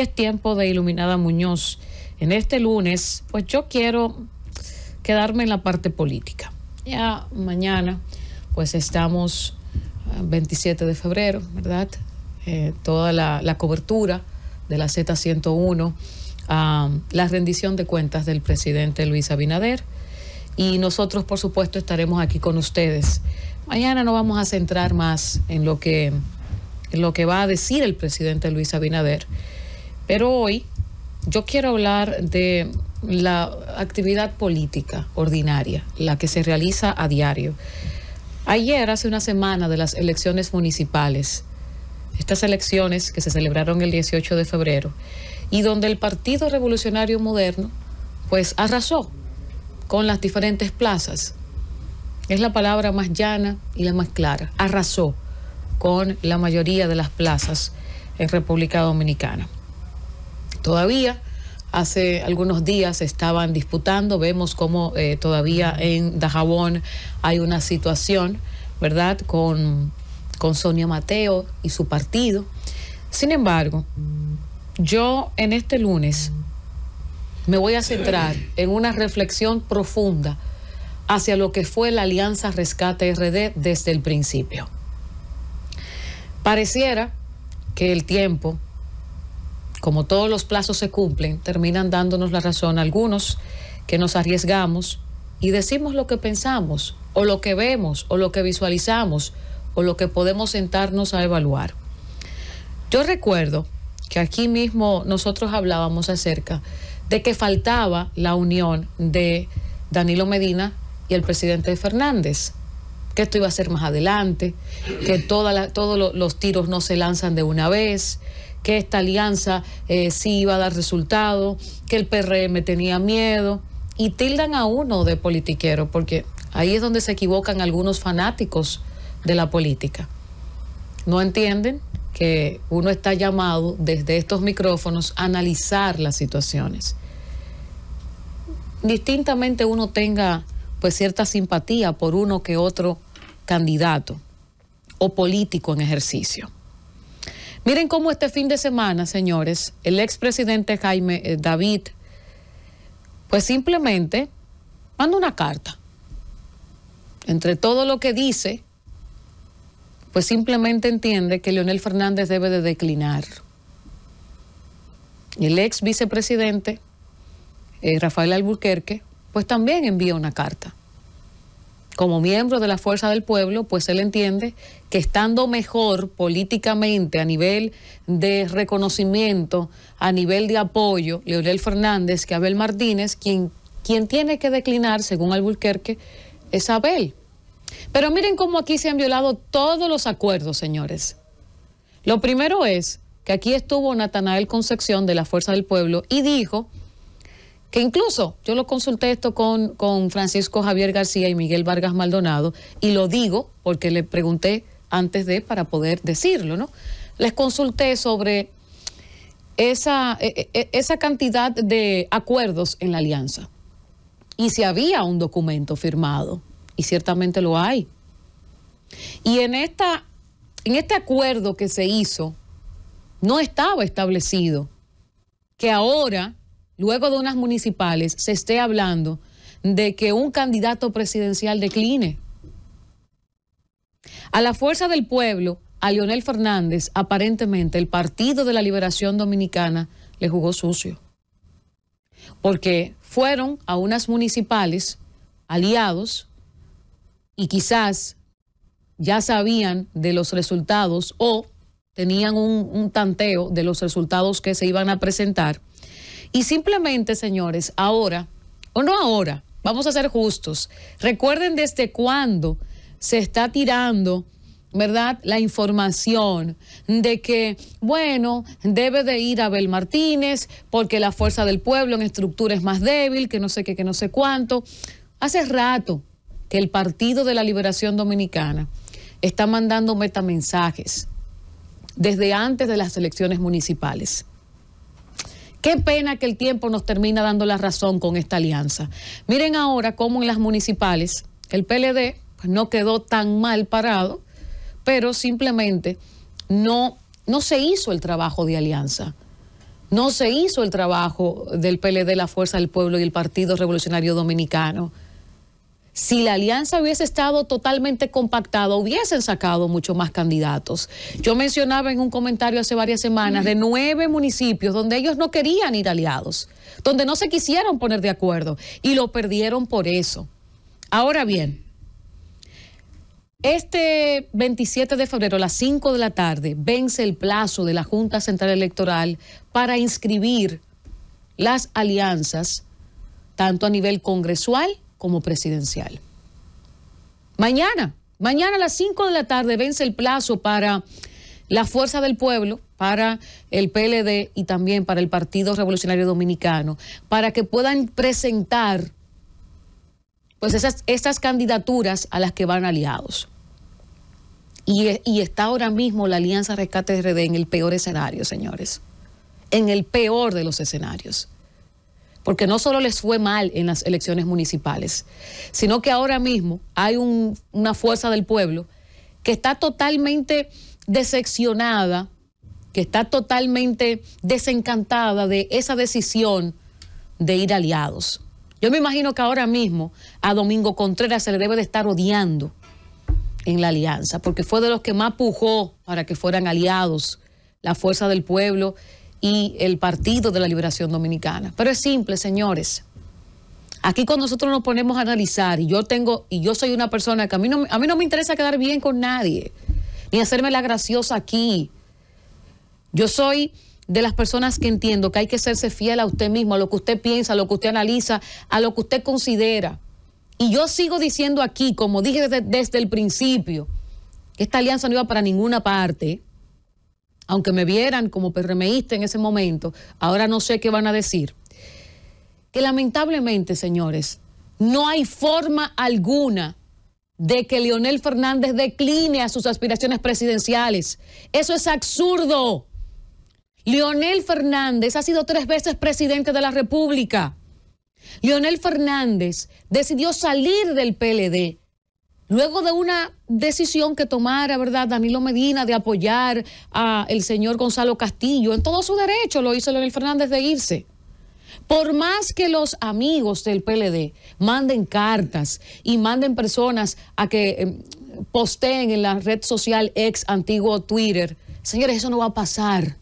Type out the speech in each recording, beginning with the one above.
es tiempo de Iluminada Muñoz. En este lunes, pues yo quiero quedarme en la parte política. Ya mañana, pues estamos 27 eh, de febrero, ¿verdad? Eh, toda la, cobertura de la Z101 a la rendición de cuentas del presidente Luis Abinader. Y nosotros, por supuesto, estaremos aquí con ustedes. Mañana no vamos a centrar más en lo que, en lo que va a decir el presidente Luis Abinader pero hoy yo quiero hablar de la actividad política ordinaria, la que se realiza a diario. Ayer, hace una semana de las elecciones municipales, estas elecciones que se celebraron el 18 de febrero, y donde el Partido Revolucionario Moderno, pues arrasó con las diferentes plazas. Es la palabra más llana y la más clara, arrasó con la mayoría de las plazas en República Dominicana todavía. Hace algunos días estaban disputando, vemos cómo eh, todavía en Dajabón hay una situación, ¿verdad?, con, con Sonia Mateo y su partido. Sin embargo, yo en este lunes me voy a centrar en una reflexión profunda hacia lo que fue la Alianza Rescate RD desde el principio. Pareciera que el tiempo como todos los plazos se cumplen, terminan dándonos la razón algunos que nos arriesgamos y decimos lo que pensamos o lo que vemos o lo que visualizamos o lo que podemos sentarnos a evaluar. Yo recuerdo que aquí mismo nosotros hablábamos acerca de que faltaba la unión de Danilo Medina y el presidente Fernández, que esto iba a ser más adelante, que todos los tiros no se lanzan de una vez, que esta alianza eh, sí iba a dar resultado, que el PRM tenía miedo y tildan a uno de politiquero, porque ahí es donde se equivocan algunos fanáticos de la política. No entienden que uno está llamado desde estos micrófonos a analizar las situaciones. Distintamente uno tenga pues cierta simpatía por uno que otro candidato o político en ejercicio. Miren cómo este fin de semana, señores, el expresidente Jaime eh, David, pues simplemente manda una carta. Entre todo lo que dice, pues simplemente entiende que Leonel Fernández debe de declinar. El ex vicepresidente eh, Rafael Alburquerque, pues también envía una carta como miembro de la Fuerza del Pueblo, pues él entiende que estando mejor políticamente a nivel de reconocimiento, a nivel de apoyo, Leonel Fernández que Abel Martínez, quien, tiene que declinar, según Alburquerque, es Abel. Pero miren cómo aquí se han violado todos los acuerdos, señores. Lo primero es que aquí estuvo Natanael Concepción de la Fuerza del Pueblo y dijo que incluso yo lo consulté esto con, Francisco Javier García y Miguel Vargas Maldonado, y lo digo porque le pregunté antes de para poder decirlo, ¿no? Les consulté sobre esa, e, e, e, esa cantidad de acuerdos en la alianza y si había un documento firmado, y ciertamente lo hay. Y en, esta, en este acuerdo que se hizo, no estaba establecido que ahora luego de unas municipales, se esté hablando de que un candidato presidencial decline. A la fuerza del pueblo, a Leonel Fernández, aparentemente el Partido de la Liberación Dominicana le jugó sucio. Porque fueron a unas municipales aliados y quizás ya sabían de los resultados o tenían un, un tanteo de los resultados que se iban a presentar y simplemente, señores, ahora, o no ahora, vamos a ser justos, recuerden desde cuándo se está tirando. ¿Verdad? La información de que, bueno, debe de ir Abel Martínez porque la fuerza del pueblo en estructura es más débil, que no sé qué, que no sé cuánto. Hace rato que el Partido de la Liberación Dominicana está mandando metamensajes desde antes de las elecciones municipales. Qué pena que el tiempo nos termina dando la razón con esta alianza. Miren ahora cómo en las municipales el PLD pues, no quedó tan mal parado, pero simplemente no, no se hizo el trabajo de alianza. No se hizo el trabajo del PLD, la Fuerza del Pueblo y el Partido Revolucionario Dominicano si la alianza hubiese estado totalmente compactada, hubiesen sacado mucho más candidatos. Yo mencionaba en un comentario hace varias semanas de nueve municipios donde ellos no querían ir aliados, donde no se quisieron poner de acuerdo y lo perdieron por eso. Ahora bien, este 27 de febrero a las 5 de la tarde vence el plazo de la Junta Central Electoral para inscribir las alianzas, tanto a nivel congresual, como presidencial. Mañana, mañana a las 5 de la tarde vence el plazo para la Fuerza del Pueblo, para el PLD y también para el Partido Revolucionario Dominicano, para que puedan presentar pues esas, candidaturas a las que van aliados. Y, y, está ahora mismo la Alianza Rescate RD en el peor escenario, señores. En el peor de los escenarios porque no solo les fue mal en las elecciones municipales, sino que ahora mismo hay una fuerza del pueblo que está totalmente decepcionada, que está totalmente desencantada de esa decisión de ir aliados. Yo me imagino que ahora mismo a Domingo Contreras se le debe de estar odiando en la alianza, porque fue de los que más pujó para que fueran aliados, la fuerza del pueblo y el Partido de la Liberación Dominicana. Pero es simple, señores. Aquí cuando nosotros nos ponemos a analizar y yo tengo y yo soy una persona que a mí no a mí no me interesa quedar bien con nadie ni hacerme la graciosa aquí. Yo soy de las personas que entiendo que hay que serse fiel a usted mismo, a lo que usted piensa, a lo que usted analiza, a lo que usted considera. Y yo sigo diciendo aquí, como dije desde, desde el principio, que esta alianza no iba para ninguna parte aunque me vieran como PRMista en ese momento, ahora no sé qué van a decir, que lamentablemente, señores, no hay forma alguna de que Leonel Fernández decline a sus aspiraciones presidenciales. Eso es absurdo. Leonel Fernández ha sido tres veces presidente de la República. Leonel Fernández decidió salir del PLD Luego de una decisión que tomara, ¿verdad?, Danilo Medina de apoyar al señor Gonzalo Castillo, en todo su derecho lo hizo Leonel Fernández de irse. Por más que los amigos del PLD manden cartas y manden personas a que eh, posteen en la red social ex antiguo Twitter, señores, eso no va a pasar.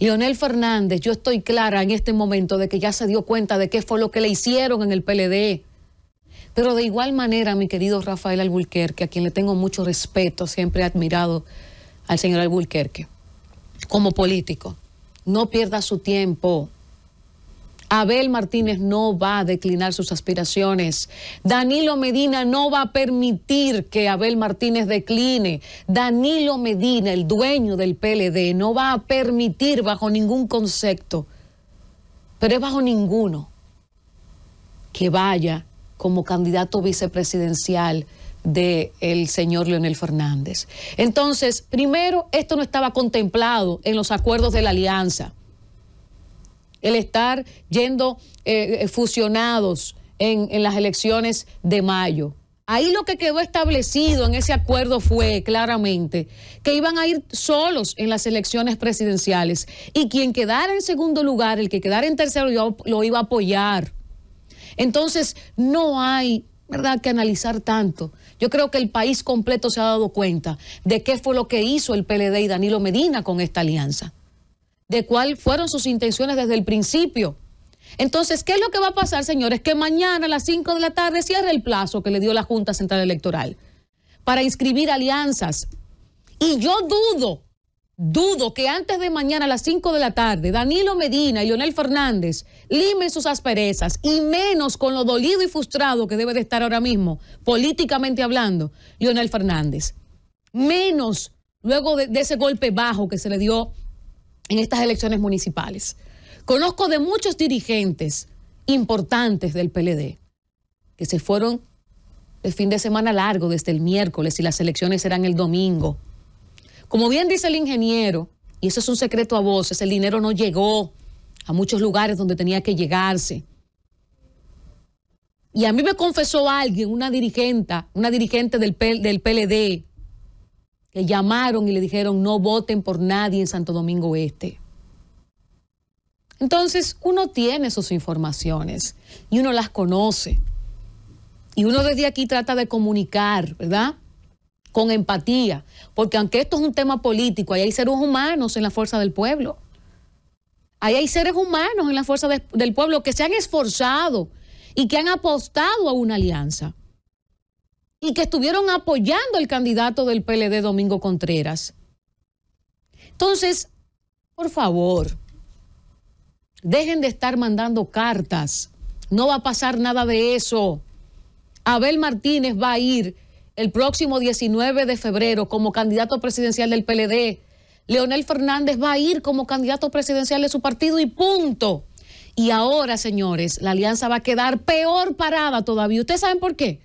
Leonel Fernández, yo estoy clara en este momento de que ya se dio cuenta de qué fue lo que le hicieron en el PLD pero de igual manera, mi querido Rafael Albulquerque, a quien le tengo mucho respeto, siempre he admirado al señor Albulquerque, como político, no pierda su tiempo. Abel Martínez no va a declinar sus aspiraciones. Danilo Medina no va a permitir que Abel Martínez decline. Danilo Medina, el dueño del PLD, no va a permitir bajo ningún concepto, pero es bajo ninguno, que vaya como candidato vicepresidencial del señor Leonel Fernández. Entonces, primero, esto no estaba contemplado en los acuerdos de la alianza. El estar yendo eh, eh, fusionados en, en las elecciones de mayo. Ahí lo que quedó establecido en ese acuerdo fue claramente que iban a ir solos en las elecciones presidenciales y quien quedara en segundo lugar, el que quedara en tercero, lo iba a apoyar. Entonces, no hay, ¿verdad?, que analizar tanto. Yo creo que el país completo se ha dado cuenta de qué fue lo que hizo el PLD y Danilo Medina con esta alianza, de cuáles fueron sus intenciones desde el principio. Entonces, ¿qué es lo que va a pasar, señores? Que mañana a las 5 de la tarde cierra el plazo que le dio la Junta Central Electoral para inscribir alianzas. Y yo dudo Dudo que antes de mañana a las 5 de la tarde Danilo Medina y Lionel Fernández limen sus asperezas y menos con lo dolido y frustrado que debe de estar ahora mismo, políticamente hablando, Lionel Fernández. Menos luego de, de ese golpe bajo que se le dio en estas elecciones municipales. Conozco de muchos dirigentes importantes del PLD que se fueron el fin de semana largo desde el miércoles y las elecciones serán el domingo. Como bien dice el ingeniero, y eso es un secreto a voces, el dinero no llegó a muchos lugares donde tenía que llegarse. Y a mí me confesó alguien, una dirigente, una dirigente del, del PLD, que llamaron y le dijeron no voten por nadie en Santo Domingo Este. Entonces uno tiene sus informaciones y uno las conoce. Y uno desde aquí trata de comunicar, ¿verdad? con empatía, porque aunque esto es un tema político, ahí hay seres humanos en la fuerza del pueblo. Ahí hay seres humanos en la fuerza del pueblo que se han esforzado y que han apostado a una alianza y que estuvieron apoyando al candidato del PLD, Domingo Contreras. Entonces, por favor, dejen de estar mandando cartas. No va a pasar nada de eso. Abel Martínez va a ir el próximo 19 de febrero como candidato presidencial del PLD. Leonel Fernández va a ir como candidato presidencial de su partido y punto. Y ahora, señores, la alianza va a quedar peor parada todavía. ¿Ustedes saben por qué?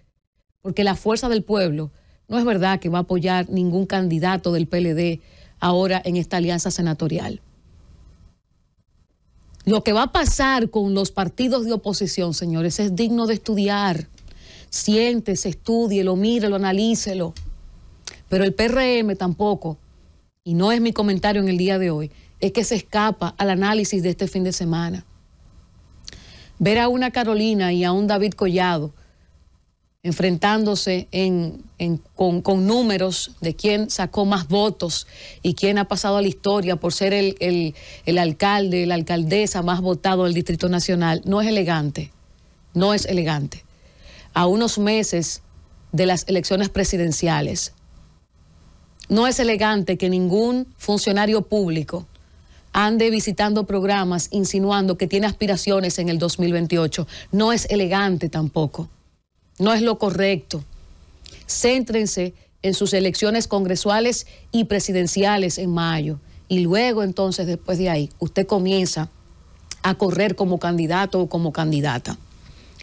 Porque la fuerza del pueblo no es verdad que va a apoyar ningún candidato del PLD ahora en esta alianza senatorial. Lo que va a pasar con los partidos de oposición, señores, es digno de estudiar siente, se lo mire, lo analícelo. Pero el PRM tampoco, y no es mi comentario en el día de hoy, es que se escapa al análisis de este fin de semana. Ver a una Carolina y a un David Collado enfrentándose con, números de quién sacó más votos y quién ha pasado a la historia por ser el, el alcalde, la alcaldesa más votado del Distrito Nacional, no es elegante, no es elegante a unos meses de las elecciones presidenciales. No es elegante que ningún funcionario público ande visitando programas insinuando que tiene aspiraciones en el 2028. No es elegante tampoco. No es lo correcto. Céntrense en sus elecciones congresuales y presidenciales en mayo. Y luego entonces, después de ahí, usted comienza a correr como candidato o como candidata.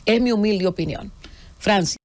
Es mi humilde opinión. Francia.